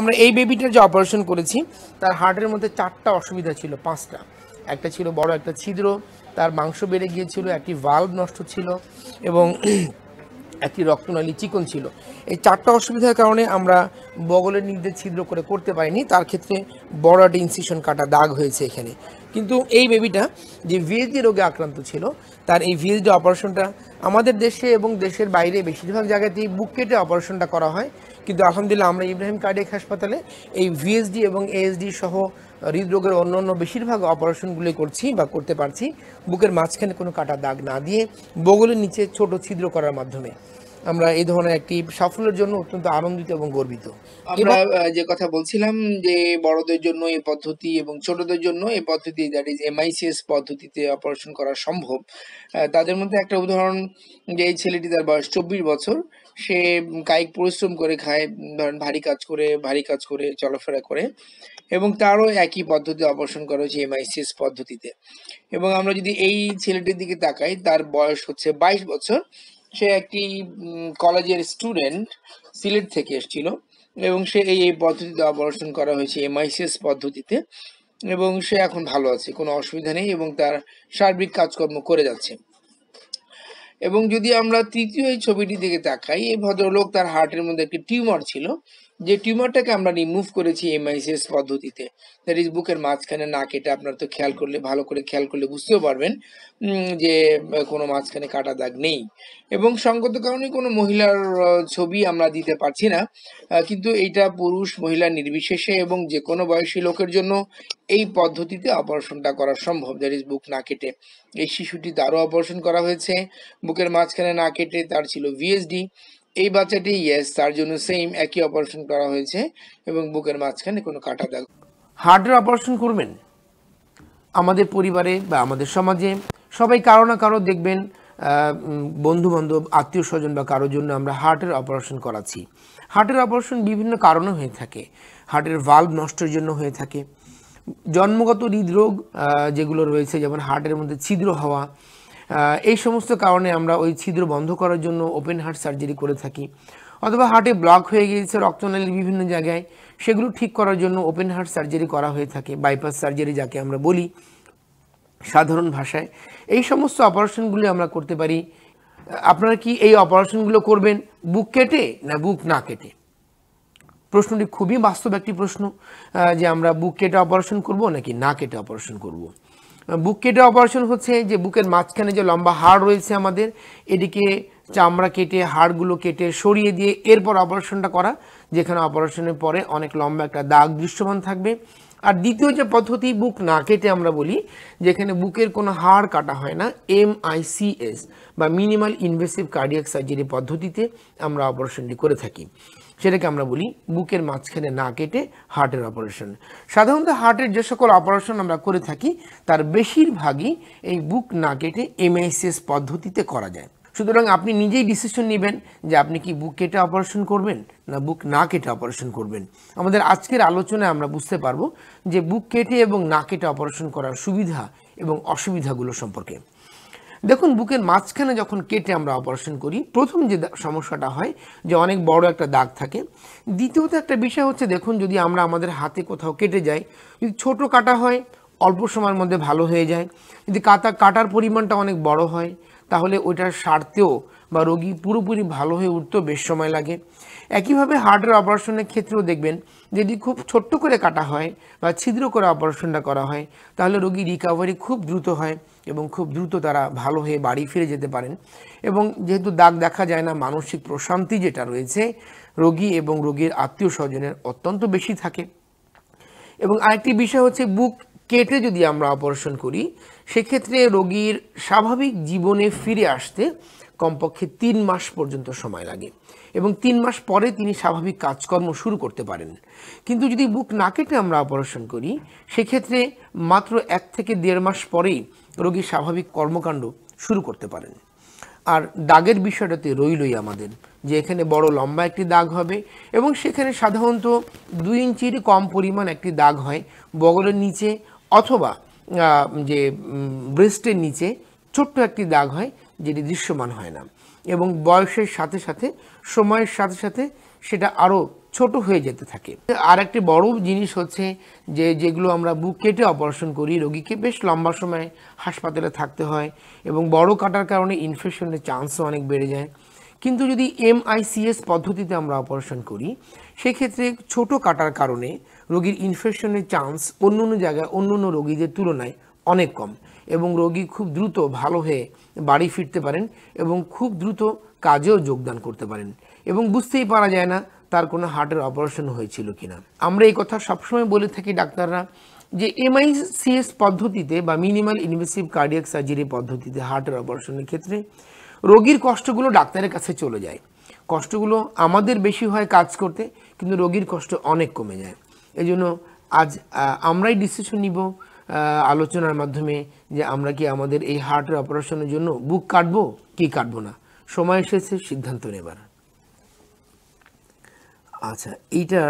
আমরা এই বেবিটার যে অপারেশন করেছি তার হার্টের মধ্যে চারটা অসুবিধা ছিল পাঁচটা একটা ছিল বড় একটা ছিদ্র তার মাংস বেড়ে গিয়েছিল একটি ভাল্ব নষ্ট ছিল এবং একটি রক্তনালী চিকন ছিল এই চারটা অসুবিধার কারণে আমরা বগলের নির্দেশ ছিদ্র করে করতে পারিনি তার ক্ষেত্রে বড় একটা ইনসিশন কাটা দাগ হয়েছে এখানে কিন্তু এই বেবিটা যে ভিএসডি রোগে আক্রান্ত ছিল তার এই ভিএসডি অপারেশনটা আমাদের দেশে এবং দেশের বাইরে বেশিরভাগ জায়গাতেই বুক কেটে অপারেশনটা করা হয় কিন্তু আলহামদুলিল্লাহ আমরা ইব্রাহিম কার্ডিয়াক হাসপাতালে এই ভিএসডি এবং এএসডি সহ হৃদরোগের অন্য অন্য বেশিরভাগ অপারেশনগুলি করছি বা করতে পারছি বুকের মাঝখানে কোনো কাটা দাগ না দিয়ে বগলের নিচে ছোট ছিদ্র করার মাধ্যমে আমরা এই ধরনের একটি সাফল্যের জন্য অত্যন্ত আনন্দিত এবং গর্বিত আমরা যে কথা বলছিলাম যে বড়দের জন্য এই পদ্ধতি এবং ছোটদের জন্য এই পদ্ধতি দ্যাট ইজ এমআইসিএস পদ্ধতিতে অপারেশন করা সম্ভব তাদের মধ্যে একটা উদাহরণ যে এই ছেলেটি তার বয়স চব্বিশ বছর সে কায়িক পরিশ্রম করে খায় ধরেন ভারী কাজ করে ভারী কাজ করে চলাফেরা করে এবং তারও একই পদ্ধতি অবসর করা হয়েছে এমআইসিএস পদ্ধতিতে এবং আমরা যদি এই ছেলেটির দিকে তাকাই তার বয়স হচ্ছে বাইশ বছর সে একটি কলেজের স্টুডেন্ট সিলেট থেকে এসেছিল এবং সে এই এই পদ্ধতিতে অপারেশন করা হয়েছে এমআইসিএস পদ্ধতিতে এবং সে এখন ভালো আছে কোনো অসুবিধা নেই এবং তার সার্বিক কাজকর্ম করে যাচ্ছে এবং যদি আমরা তৃতীয় এই ছবিটি দিকে তাকাই এই ভদ্রলোক তার হার্টের মধ্যে একটি টিউমার ছিল যে টিউমারটাকে আমরা রিমুভ করেছি এমআইসিএস পদ্ধতিতে দ্যাট ইজ বুকের মাঝখানে না কেটে আপনার তো খেয়াল করলে ভালো করে খেয়াল করলে বুঝতেও পারবেন যে কোনো মাঝখানে কাটা দাগ নেই এবং সঙ্গত কারণে কোনো মহিলার ছবি আমরা দিতে পারছি না কিন্তু এইটা পুরুষ মহিলা নির্বিশেষে এবং যে কোনো বয়সী লোকের জন্য এই পদ্ধতিতে অপারেশনটা করা সম্ভব দ্যাট ইজ বুক না কেটে এই শিশুটি তারও অপারেশন করা হয়েছে বুকের মাঝখানে না কেটে তার ছিল ভিএসডি এই বাচ্চাটি ইয়েস তার জন্য সেম একই অপারেশন করা হয়েছে এবং বুকের মাঝখানে কোনো কাটা দাগ হার্টের অপারেশন করবেন আমাদের পরিবারে বা আমাদের সমাজে সবাই কারো না কারো দেখবেন বন্ধু বান্ধব আত্মীয় স্বজন বা কারোর জন্য আমরা হার্টের অপারেশন করাচ্ছি হার্টের অপারেশন বিভিন্ন কারণে হয়ে থাকে হার্টের ভাল্ব নষ্টের জন্য হয়ে থাকে জন্মগত হৃদরোগ যেগুলো রয়েছে যেমন হার্টের মধ্যে ছিদ্র হওয়া এই সমস্ত কারণে আমরা ওই ছিদ্র বন্ধ করার জন্য ওপেন হার্ট সার্জারি করে থাকি অথবা হার্টে ব্লক হয়ে গিয়েছে রক্তনালীর বিভিন্ন জায়গায় সেগুলো ঠিক করার জন্য ওপেন হার্ট সার্জারি করা হয়ে থাকে বাইপাস সার্জারি যাকে আমরা বলি সাধারণ ভাষায় এই সমস্ত অপারেশনগুলি আমরা করতে পারি আপনারা কি এই অপারেশনগুলো করবেন বুক কেটে না বুক না কেটে প্রশ্নটি খুবই বাস্তব একটি প্রশ্ন যে আমরা বুক কেটে অপারেশন করব নাকি না কেটে অপারেশন করব। বুক কেটে অপারেশন হচ্ছে যে বুকের মাঝখানে যে লম্বা হাড় রয়েছে আমাদের এদিকে চামড়া কেটে হাড়গুলো কেটে সরিয়ে দিয়ে এরপর অপারেশনটা করা যেখানে অপারেশনের পরে অনেক লম্বা একটা দাগ দৃশ্যমান থাকবে আর দ্বিতীয় যে পদ্ধতি বুক না কেটে আমরা বলি যেখানে বুকের কোনো হাড় কাটা হয় না এমআইসিএস বা মিনিমাল ইনভেসিভ কার্ডিয়াক সার্জারি পদ্ধতিতে আমরা অপারেশনটি করে থাকি সেটাকে আমরা বলি বুকের মাঝখানে না কেটে হার্টের অপারেশন সাধারণত হার্টের যে সকল অপারেশন আমরা করে থাকি তার বেশিরভাগই এই বুক না কেটে এমআইসিএস পদ্ধতিতে করা যায় সুতরাং আপনি নিজেই ডিসিশন নেবেন যে আপনি কি বুক কেটে অপারেশন করবেন না বুক না কেটে অপারেশন করবেন আমাদের আজকের আলোচনায় আমরা বুঝতে পারবো যে বুক কেটে এবং না কেটে অপারেশন করার সুবিধা এবং অসুবিধাগুলো সম্পর্কে দেখুন বুকের মাঝখানে যখন কেটে আমরা অপারেশন করি প্রথম যে সমস্যাটা হয় যে অনেক বড় একটা দাগ থাকে দ্বিতীয়ত একটা বিষয় হচ্ছে দেখুন যদি আমরা আমাদের হাতে কোথাও কেটে যাই যদি ছোটো কাটা হয় অল্প সময়ের মধ্যে ভালো হয়ে যায় যদি কাটা কাটার পরিমাণটা অনেক বড় হয় তাহলে ওইটার সারতেও বা রোগী পুরোপুরি ভালো হয়ে উঠতেও বেশ সময় লাগে একইভাবে হার্টের অপারেশনের ক্ষেত্রেও দেখবেন যদি খুব ছোট্ট করে কাটা হয় বা ছিদ্র করে অপারেশনটা করা হয় তাহলে রোগী রিকাভারি খুব দ্রুত হয় এবং খুব দ্রুত তারা ভালো হয়ে বাড়ি ফিরে যেতে পারেন এবং যেহেতু দাগ দেখা যায় না মানসিক প্রশান্তি যেটা রয়েছে রোগী এবং রোগীর আত্মীয় স্বজনের অত্যন্ত বেশি থাকে এবং আরেকটি বিষয় হচ্ছে বুক কেটে যদি আমরা অপারেশন করি সেক্ষেত্রে রোগীর স্বাভাবিক জীবনে ফিরে আসতে কমপক্ষে তিন মাস পর্যন্ত সময় লাগে এবং তিন মাস পরে তিনি স্বাভাবিক কাজকর্ম শুরু করতে পারেন কিন্তু যদি বুক না কেটে আমরা অপারেশন করি সেক্ষেত্রে মাত্র এক থেকে দেড় মাস পরেই রোগী স্বাভাবিক কর্মকাণ্ড শুরু করতে পারেন আর দাগের বিষয়টাতে রইলই আমাদের যে এখানে বড় লম্বা একটি দাগ হবে এবং সেখানে সাধারণত দুই ইঞ্চির কম পরিমাণ একটি দাগ হয় বগলের নিচে অথবা যে ব্রেস্টের নিচে ছোট্ট একটি দাগ হয় যেটি দৃশ্যমান হয় না এবং বয়সের সাথে সাথে সময়ের সাথে সাথে সেটা আরও ছোট হয়ে যেতে থাকে আর একটি বড় জিনিস হচ্ছে যে যেগুলো আমরা বুক কেটে অপারেশন করি রোগীকে বেশ লম্বা সময় হাসপাতালে থাকতে হয় এবং বড় কাটার কারণে ইনফেকশনের চান্সও অনেক বেড়ে যায় কিন্তু যদি এমআইসিএস পদ্ধতিতে আমরা অপারেশন করি সেক্ষেত্রে ছোট কাটার কারণে রোগীর ইনফেকশনের চান্স অন্য অন্য জায়গায় অন্য অন্য রোগীদের তুলনায় অনেক কম এবং রোগী খুব দ্রুত ভালো হয়ে বাড়ি ফিরতে পারেন এবং খুব দ্রুত কাজেও যোগদান করতে পারেন এবং বুঝতেই পারা যায় না তার কোনো হার্টের অপারেশন হয়েছিল কিনা আমরা এই কথা সবসময় বলে থাকি ডাক্তাররা যে এমআইসিএস পদ্ধতিতে বা মিনিমাল ইনভেসিভ কার্ডিয়াক সার্জারি পদ্ধতিতে হার্টের অপারেশনের ক্ষেত্রে রোগীর কষ্টগুলো ডাক্তারের কাছে চলে যায় কষ্টগুলো আমাদের বেশি হয় কাজ করতে কিন্তু রোগীর কষ্ট অনেক কমে যায় এই জন্য আজ আমরাই ডিসিশন নিব আলোচনার মাধ্যমে যে আমরা কি আমাদের এই হার্টের অপারেশনের জন্য বুক কাটব কি কাটবো না সময় এসেছে সিদ্ধান্ত নেবার আচ্ছা এইটা